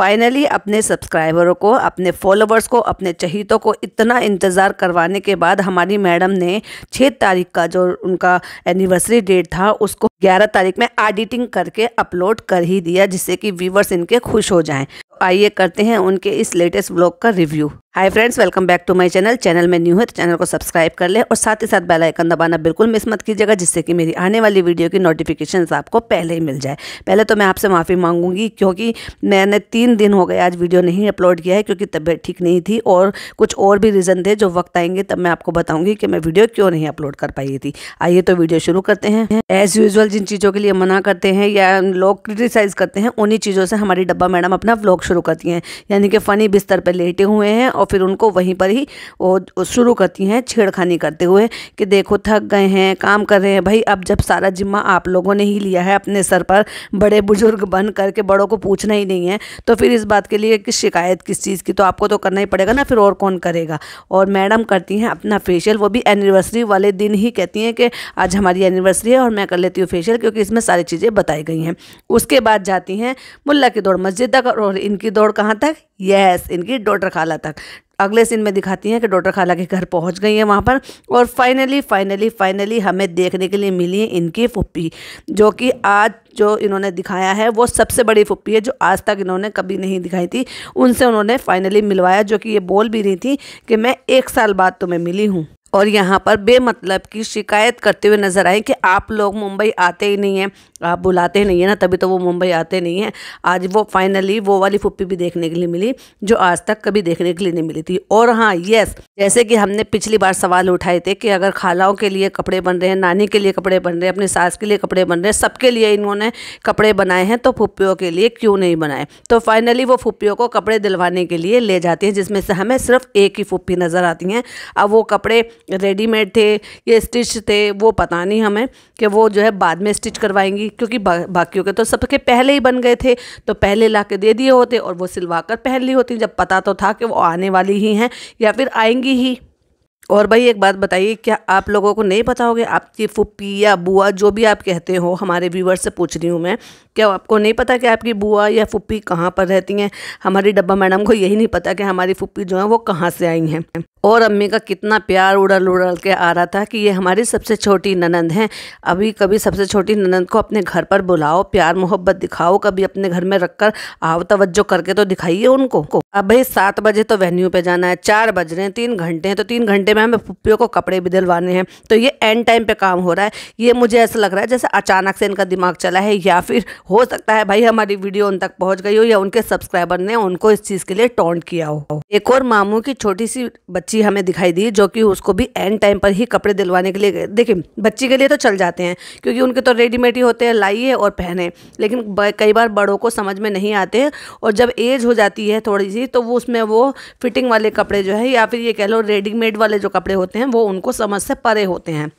Finally अपने सब्सक्राइबरों को अपने फॉलोवर्स को अपने चहितों को इतना इंतज़ार करवाने के बाद हमारी मैडम ने छः तारीख का जो उनका एनिवर्सरी डेट था उसको ग्यारह तारीख में एडिटिंग करके अपलोड कर ही दिया जिससे कि व्यूवर्स इनके खुश हो जाएं आइए करते हैं उनके इस लेटेस्ट ब्लॉग का review hi friends welcome back to my channel channel में न्यू है तो चैनल को सब्सक्राइब कर ले और साथ ही साथ बेल आइकन दबाना बिल्कुल मिस मत कीजिएगा जिससे कि मेरी आने वाली वीडियो की नोटिफिकेशंस आपको पहले ही मिल जाए पहले तो मैं आपसे माफ़ी मांगूंगी क्योंकि मैंने तीन दिन हो गए आज वीडियो नहीं अपलोड किया है क्योंकि तबीयत ठीक नहीं थी और कुछ और भी रीज़न थे जो वक्त आएंगे तब मैं आपको बताऊँगी कि मैं वीडियो क्यों नहीं अपलोड कर पाई थी आइए तो वीडियो शुरू करते हैं एज़ यूजल जिन चीज़ों के लिए मना करते हैं या लोग क्रिटिसाइज़ करते हैं उन्हीं चीज़ों से हमारी डब्बा मैडम अपना ब्लॉग शुरू करती हैं यानी कि फ़नी बिस्तर पर लेटे हुए हैं और फिर उनको वहीं पर ही वो शुरू करती हैं छेड़खानी करते हुए कि देखो थक गए हैं काम कर रहे हैं भाई अब जब सारा जिम्मा आप लोगों ने ही लिया है अपने सर पर बड़े बुजुर्ग बन करके बड़ों को पूछना ही नहीं है तो फिर इस बात के लिए कि शिकायत किस चीज़ की तो आपको तो करना ही पड़ेगा ना फिर और कौन करेगा और मैडम करती हैं अपना फेशियल वो भी एनिवर्सरी वाले दिन ही कहती हैं कि आज हमारी एनिवर्सरी है और मैं कर लेती हूँ फेशियल क्योंकि इसमें सारी चीज़ें बताई गई हैं उसके बाद जाती हैं मुला की दौड़ मस्जिद तक और इनकी दौड़ कहाँ तक यस इनकी डॉटर खाला तक अगले सीन में दिखाती हैं कि डॉटर खाला के घर पहुंच गई हैं वहाँ पर और फाइनली फाइनली फाइनली हमें देखने के लिए मिली इनकी फुप्पी जो कि आज जो इन्होंने दिखाया है वो सबसे बड़ी फुप्पी है जो आज तक इन्होंने कभी नहीं दिखाई थी उनसे उन्होंने फाइनली मिलवाया जो कि ये बोल भी रही थी कि मैं एक साल बाद तुम्हें मिली हूँ और यहाँ पर बेमतलब की शिकायत करते हुए नज़र आए कि आप लोग मुंबई आते ही नहीं हैं आप बुलाते ही नहीं हैं ना तभी तो वो मुंबई आते नहीं हैं आज वो फाइनली वो वाली फुप्पी भी देखने के लिए मिली जो आज तक कभी देखने के लिए नहीं मिली थी और हाँ यस जैसे कि हमने पिछली बार सवाल उठाए थे कि अगर खालाओं के लिए कपड़े बन रहे हैं नानी के लिए कपड़े बन रहे हैं अपने सास के लिए कपड़े बन रहे हैं सबके लिए इन्होंने कपड़े बनाए हैं तो फुप्पियों के लिए क्यों नहीं बनाए तो फाइनली वो फुप्पियों को कपड़े दिलवाने के लिए ले जाती हैं जिसमें से हमें सिर्फ एक ही फुप्पी नज़र आती हैं अब वो कपड़े रेडीमेड थे ये स्टिच थे वो पता नहीं हमें कि वो जो है बाद में स्टिच करवाएंगी क्योंकि बा, बाकियों के तो सबके पहले ही बन गए थे तो पहले ला के दे दिए होते और वो सिलवा कर पहन ली होती जब पता तो था कि वो आने वाली ही हैं या फिर आएंगी ही और भाई एक बात बताइए क्या आप लोगों को नहीं पता होगा आपकी फुप्पी या बुआ जो भी आप कहते हो हमारे व्यूवर से पूछ रही हूँ मैं क्या आपको नहीं पता कि आपकी बुआ या फुप्पी कहाँ पर रहती हैं हमारी डब्बा मैडम को यही नहीं पता कि हमारी फुप्पी जो है वो कहाँ से आई हैं और अम्मी का कितना प्यार उड़ल उड़ल के आ रहा था कि ये हमारी सबसे छोटी ननंद हैं अभी कभी सबसे छोटी ननंद को अपने घर पर बुलाओ प्यार मोहब्बत दिखाओ कभी अपने घर में रखकर आओ तवज्जो करके तो दिखाइए उनको अब भाई सात बजे तो वेन्यू पे जाना है चार बज रहे हैं तीन घंटे हैं तो तीन घंटे में समय में पुप्पियों को कपड़े भी दिलवाने हैं तो ये एंड टाइम पे काम हो रहा है ये मुझे ऐसा लग रहा है जैसे अचानक से इनका दिमाग चला है या फिर हो सकता है भाई हमारी वीडियो उन तक पहुँच गई हो या उनके सब्सक्राइबर ने उनको इस चीज़ के लिए टॉन्ट किया हो एक और मामू की छोटी सी बच्ची हमें दिखाई दी जो कि उसको भी एंड टाइम पर ही कपड़े दिलवाने के लिए देखिए बच्ची के लिए तो चल जाते हैं क्योंकि उनके तो रेडीमेड ही होते हैं लाइए और पहने लेकिन कई बार बड़ों को समझ में नहीं आते और जब एज हो जाती है थोड़ी सी तो वो उसमें वो फिटिंग वाले कपड़े जो है या फिर ये कह लो रेडीमेड वाले जो कपड़े होते हैं वो उनको समझ से परे होते हैं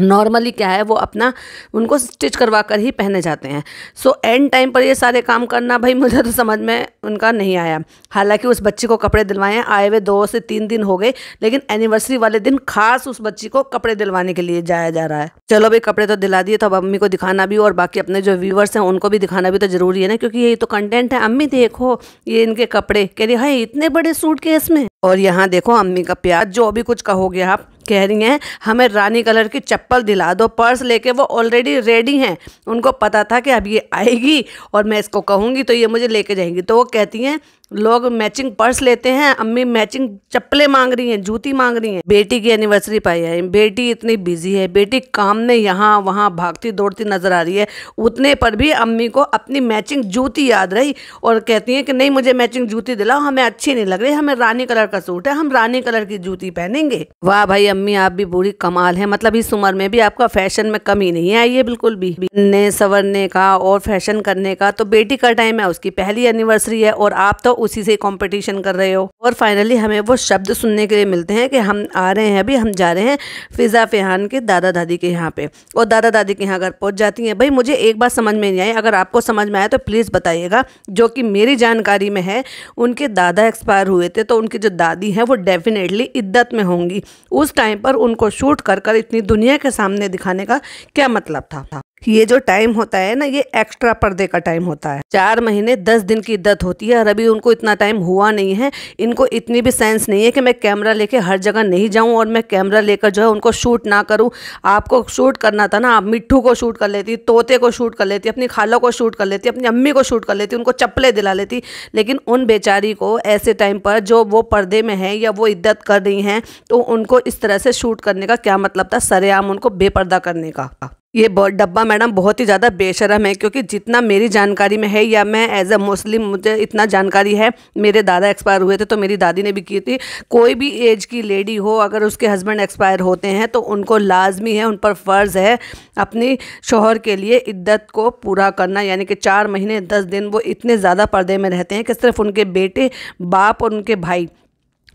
नॉर्मली क्या है वो अपना उनको स्टिच करवा कर ही पहने जाते हैं सो एंड टाइम पर ये सारे काम करना भाई मुझे तो समझ में उनका नहीं आया हालांकि उस बच्ची को कपड़े दिलवाए आए हुए दो से तीन दिन हो गए लेकिन एनिवर्सरी वाले दिन खास उस बच्ची को कपड़े दिलवाने के लिए जाया जा रहा है चलो भाई कपड़े तो दिला दिए तो अब अम्मी को दिखाना भी और बाकी अपने जो व्यूवर्स हैं उनको भी दिखाना भी तो ज़रूरी है ना क्योंकि ये तो कंटेंट है अम्मी देखो ये इनके कपड़े कह रही हाई इतने बड़े सूट के इसमें और यहाँ देखो अम्मी का प्यार जो भी कुछ कहोगे आप कह रही हैं हमें रानी कलर की चप्पल दिला दो पर्स लेके वो ऑलरेडी रेडी हैं उनको पता था कि अब ये आएगी और मैं इसको कहूँगी तो ये मुझे लेके जाएंगी तो वो कहती हैं लोग मैचिंग पर्स लेते हैं अम्मी मैचिंग चप्पलें मांग रही हैं जूती मांग रही हैं बेटी की एनिवर्सरी पाई है बेटी इतनी बिजी है बेटी काम में यहाँ वहाँ भागती दौड़ती नजर आ रही है उतने पर भी अम्मी को अपनी मैचिंग जूती याद रही और कहती हैं कि नहीं मुझे मैचिंग जूती दिलाओ हमें अच्छी नहीं लग रही हमें रानी कलर का सूट है हम रानी कलर की जूती पहनेंगे वाह भाई अम्मी आप भी बुरी कमाल है मतलब इस उम्र में भी आपका फैशन में कमी नहीं आई है बिल्कुल भी ने सवरने का और फैशन करने का तो बेटी का टाइम है उसकी पहली एनिवर्सरी है और आप तो उसी से कंपटीशन कर रहे हो और फाइनली हमें वो शब्द सुनने के लिए मिलते हैं कि हम आ रहे हैं अभी हम जा रहे हैं फिज़ा फेहान के दादा दादी के यहाँ पे और दादा दादी के यहाँ अगर पहुँच जाती हैं भाई मुझे एक बात समझ में नहीं आई अगर आपको समझ में आया तो प्लीज़ बताइएगा जो कि मेरी जानकारी में है उनके दादा एक्सपायर हुए थे तो उनकी जो दादी है वो डेफिनेटली इद्दत में होंगी उस टाइम पर उनको शूट कर कर इतनी दुनिया के सामने दिखाने का क्या मतलब था ये जो टाइम होता है ना ये एक्स्ट्रा पर्दे का टाइम होता है चार महीने दस दिन की इद्दत होती है और अभी उनको इतना टाइम हुआ नहीं है इनको इतनी भी सेंस नहीं है कि मैं कैमरा लेके हर जगह नहीं जाऊं और मैं कैमरा लेकर जो है उनको शूट ना करूं आपको शूट करना था ना आप मिट्टू को शूट कर लेती तोते को शूट कर लेती अपनी खालों को शूट कर लेती अपनी अम्मी को शूट कर लेती उनको चप्पलें दिला लेती लेकिन उन बेचारी को ऐसे टाइम पर जो वो पर्दे में है या वो इद्दत कर रही हैं तो उनको इस तरह से शूट करने का क्या मतलब था सरेआम उनको बेपर्दा करने का ये डब्बा मैडम बहुत ही ज़्यादा बेशरम है क्योंकि जितना मेरी जानकारी में है या मैं एज अ मुस्लिम मुझे इतना जानकारी है मेरे दादा एक्सपायर हुए थे तो मेरी दादी ने भी की थी कोई भी एज की लेडी हो अगर उसके हस्बैंड एक्सपायर होते हैं तो उनको लाजमी है उन पर फ़र्ज़ है अपनी शोहर के लिए इद्दत को पूरा करना यानी कि चार महीने दस दिन वो इतने ज़्यादा पर्दे में रहते हैं कि सिर्फ उनके बेटे बाप और उनके भाई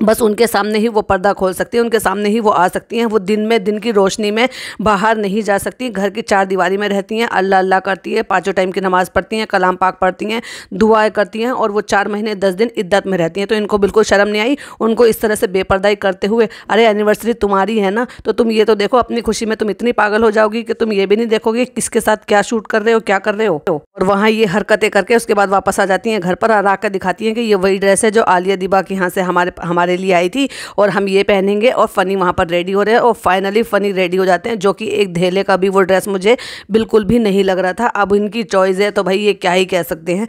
बस उनके सामने ही वो पर्दा खोल सकती हैं उनके सामने ही वो आ सकती हैं वो दिन में दिन की रोशनी में बाहर नहीं जा सकती घर की चार दीवारी में रहती हैं अल्लाह अल्लाह करती है पाँचों टाइम की नमाज़ पढ़ती हैं कलाम पाक पढ़ती हैं दुआएं करती हैं और वो चार महीने दस दिन इद्दत में रहती हैं तो इनको बिल्कुल शर्म नहीं आई उनको इस तरह से बेपर्दाई करते हुए अरे एनिवर्सरी तुम्हारी है ना तो तुम ये तो देखो अपनी खुशी में तुम इतनी पागल हो जाओगी कि तुम ये भी नहीं देखोगे किसके साथ क्या शूट कर रहे हो क्या कर रहे हो और वहाँ ये हरकतें करके उसके बाद वापस आ जाती हैं घर पर आ आकर दिखाती हैं कि ये वही ड्रेस है जो आलिया दिबा के यहाँ से हमारे हमारे हमारे लिए आई थी और हम ये पहनेंगे और फ़नी वहाँ पर रेडी हो रहे हैं और फाइनली फ़नी रेडी हो जाते हैं जो कि एक धेले का भी वो ड्रेस मुझे बिल्कुल भी नहीं लग रहा था अब इनकी चॉइस है तो भाई ये क्या ही कह सकते हैं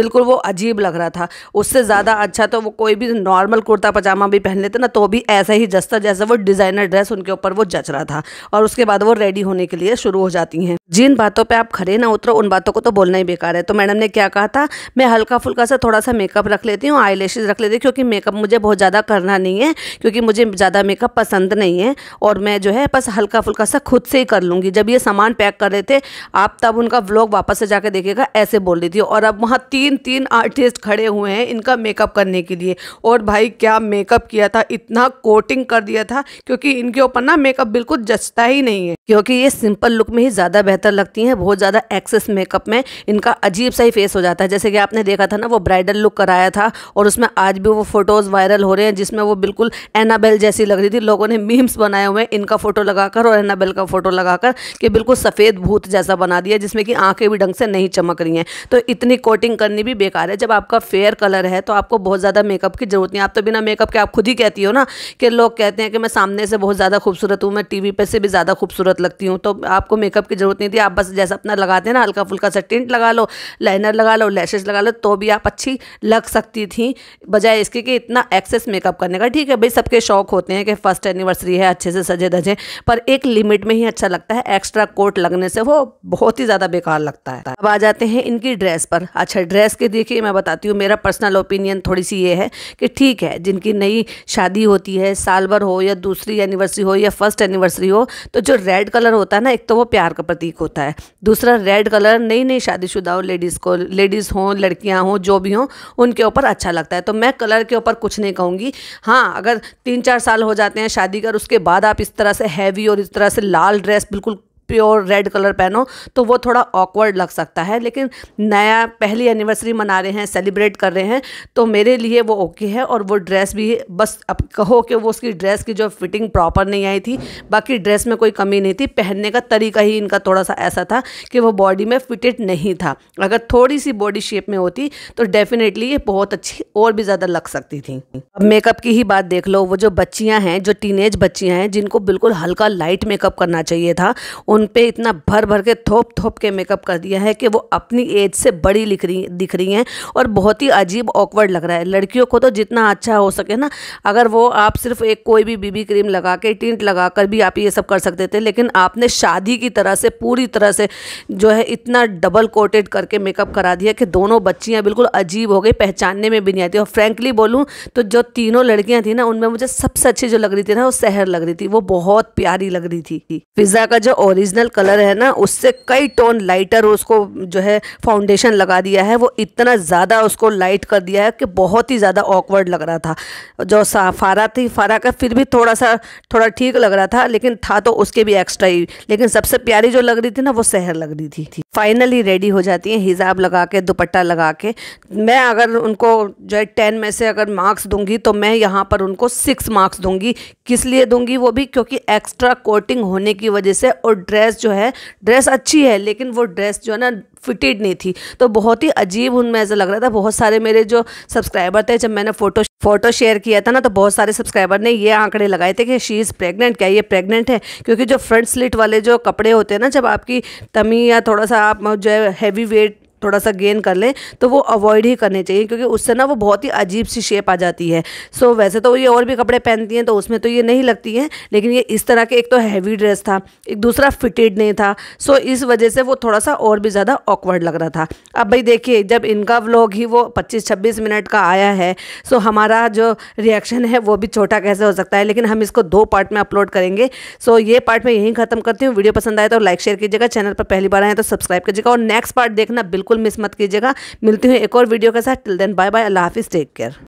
बिल्कुल वो अजीब लग रहा था उससे ज़्यादा अच्छा तो वो कोई भी नॉर्मल कुर्ता पजामा भी पहन लेते ना तो भी ऐसा ही जस्ता जैसा वो डिज़ाइनर ड्रेस उनके ऊपर वो जच रहा था और उसके बाद वो रेडी होने के लिए शुरू हो जाती हैं जिन बातों पे आप खड़े ना उतरो उन बातों को तो बोलना ही बेकार है तो मैडम ने क्या कहा था मैं हल्का फुल्का सा थोड़ा सा मेकअप रख लेती हूँ आई रख लेती हूँ क्योंकि मेकअप मुझे बहुत ज़्यादा ज़्यादा करना नहीं है क्योंकि मुझे ज़्यादा मेकअप पसंद नहीं है और मैं जो है बस हल्का फुल्का सा खुद से ही कर लूँगी जब ये सामान पैक कर रहे थे आप तब उनका व्लॉग वापस से जाकर देखेगा ऐसे बोल रही थी और अब वहाँ तीन तीन आर्टिस्ट खड़े हुए हैं इनका मेकअप करने के लिए और भाई क्या मेकअप किया था इतना कोटिंग कर दिया था क्योंकि इनके ऊपर ना मेकअप बिल्कुल जचता ही नहीं है क्योंकि ये सिंपल लुक में ही ज़्यादा बेहतर लगती हैं बहुत ज़्यादा एक्सेस मेकअप में इनका अजीब सा ही फेस हो जाता है जैसे कि आपने देखा था ना वो ब्राइडल लुक कराया था और उसमें आज भी वो फोटोज़ वायरल हो रहे हैं जिसमें वो बिल्कुल एनाबेल जैसी लग रही थी लोगों ने मीम्स बनाए हुए हैं इनका फ़ोटो लगाकर और एनाबेल का फ़ोटो लगाकर कि बिल्कुल सफ़ेद भूत जैसा बना दिया जिसमें कि आंखें भी ढंग से नहीं चमक रही हैं तो इतनी कोटिंग करनी भी बेकार है जब आपका फेयर कलर है तो आपको बहुत ज़्यादा मेकअप की ज़रूरत नहीं आप तो बिना मेकअप के आप खुद ही कहती हो ना कि लोग कहते हैं कि मैं सामने से बहुत ज़्यादा खूबसूरत हूँ मैं टी पर से भी ज़्यादा खूबसूरत लगती हूँ तो आपको मेकअप की ज़रूरत नहीं थी आप बस जैसा अपना लगाते हैं ना हल्का फुल्का सा टिंट लगा लो लाइनर लगा लो लैशेज लगा लो तो भी आप अच्छी लग सकती थी बजाय इसके कि इतना एक्सेस मेकअप करने का ठीक है भाई सबके शौक होते हैं कि फर्स्ट एनिवर्सरी है अच्छे से सजे धजे पर एक लिमिट में ही अच्छा लगता है एक्स्ट्रा कोट लगने से वो बहुत ही ज़्यादा बेकार लगता है अब आ जाते हैं इनकी ड्रेस पर अच्छा ड्रेस के देखिए मैं बताती हूँ मेरा पर्सनल ओपिनियन थोड़ी सी ये है कि ठीक है जिनकी नई शादी होती है साल भर हो या दूसरी एनिवर्सरी हो या फर्स्ट एनिवर्सरी हो तो जो रेड कलर होता है ना एक तो वो प्यार का प्रतीक होता है दूसरा रेड कलर नई नई शादीशुदा हो लेडीज़ को लेडीज़ हों लड़कियाँ हों जो भी हों उनके ऊपर अच्छा लगता है तो मैं कलर के ऊपर कुछ नहीं कहूँगी जाएगी हाँ अगर तीन चार साल हो जाते हैं शादी कर उसके बाद आप इस तरह से हैवी और इस तरह से लाल ड्रेस बिल्कुल प्योर रेड कलर पहनो तो वो थोड़ा ऑकवर्ड लग सकता है लेकिन नया पहली एनिवर्सरी मना रहे हैं सेलिब्रेट कर रहे हैं तो मेरे लिए वो ओके है और वो ड्रेस भी बस अब कहो कि वो उसकी ड्रेस की जो फिटिंग प्रॉपर नहीं आई थी बाकी ड्रेस में कोई कमी नहीं थी पहनने का तरीका ही इनका थोड़ा सा ऐसा था कि वो बॉडी में फिटेड नहीं था अगर थोड़ी सी बॉडी शेप में होती तो डेफिनेटली ये बहुत अच्छी और भी ज़्यादा लग सकती थी अब मेकअप की ही बात देख लो वो जो बच्चियाँ हैं जो टीनेज बच्चियाँ हैं जिनको बिल्कुल हल्का लाइट मेकअप करना चाहिए था उन उन पे इतना भर भर के थोप थोप के मेकअप कर दिया है कि वो अपनी एज से बड़ी लिख रही दिख रही हैं और बहुत ही अजीब ऑकवर्ड लग रहा है लड़कियों को तो जितना अच्छा हो सके ना अगर वो आप सिर्फ एक कोई भी बीबी क्रीम लगा के टिंट लगा कर भी आप ये सब कर सकते थे लेकिन आपने शादी की तरह से पूरी तरह से जो है इतना डबल कोटेड करके मेकअप करा दिया कि दोनों बच्चियाँ बिल्कुल अजीब हो गई पहचानने में भी नहीं आती और फ्रेंकली बोलूँ तो जो तीनों लड़कियाँ थी ना उनमें मुझे सबसे अच्छी जो लग रही थी ना वो शहर लग रही थी वो बहुत प्यारी लग रही थी पिज़्ज़ा का जो ओरिजिन ओरिजिनल कलर है ना उससे कई टोन लाइटर उसको जो है फाउंडेशन लगा दिया है वो इतना ज़्यादा उसको लाइट कर दिया है कि बहुत ही ज़्यादा ऑकवर्ड लग रहा था जो फारा थी फारा का फिर भी थोड़ा सा थोड़ा ठीक लग रहा था लेकिन था तो उसके भी एक्स्ट्रा ही लेकिन सबसे प्यारी जो लग रही थी ना वो सहर लग रही थी, थी। फाइनली रेडी हो जाती हैं हिजाब लगा के दुपट्टा लगा के मैं अगर उनको जो है टेन में से अगर मार्क्स दूंगी तो मैं यहाँ पर उनको सिक्स मार्क्स दूंगी किस लिए दूंगी वो भी क्योंकि एक्स्ट्रा कोटिंग होने की वजह से और ड्रेस ड्रेस जो है ड्रेस अच्छी है लेकिन वो ड्रेस जो है ना फिटेड नहीं थी तो बहुत ही अजीब उनमें ऐसा लग रहा था बहुत सारे मेरे जो सब्सक्राइबर थे जब मैंने फ़ोटो फोटो शेयर किया था ना तो बहुत सारे सब्सक्राइबर ने ये आंकड़े लगाए थे कि शी इज़ प्रेग्नेंट क्या ये प्रेग्नेंट है क्योंकि जो फ्रंट स्लिट वाले जो कपड़े होते हैं ना जब आपकी तमी या थोड़ा सा आप जो है हैवी वेट थोड़ा सा गेन कर लें तो वो अवॉइड ही करने चाहिए क्योंकि उससे ना वो बहुत ही अजीब सी शेप आ जाती है सो so, वैसे तो ये और भी कपड़े पहनती हैं तो उसमें तो ये नहीं लगती हैं लेकिन ये इस तरह के एक तो हैवी ड्रेस था एक दूसरा फिटेड नहीं था सो so, इस वजह से वो थोड़ा सा और भी ज़्यादा ऑकवर्ड लग रहा था अब भाई देखिए जब इनका व्लॉग ही वो पच्चीस छब्बीस मिनट का आया है सो so हमारा जो रिएक्शन है वो भी छोटा कैसे हो सकता है लेकिन हम इसको दो पार्ट में अपलोड करेंगे सो ये पार्ट में यहीं ख़त्म करती हूँ वीडियो पसंद आए तो लाइक शेयर कीजिएगा चैनल पर पहली बार आए तो सब्सक्राइब कीजिएगा और नेक्स्ट पार्ट देखना बिल्कुल बिल्कुल मिस मत कीजिएगा मिलती हूँ एक और वीडियो के साथ टिल देन बाय बाय अल्लाह हाफिज़ टेक केयर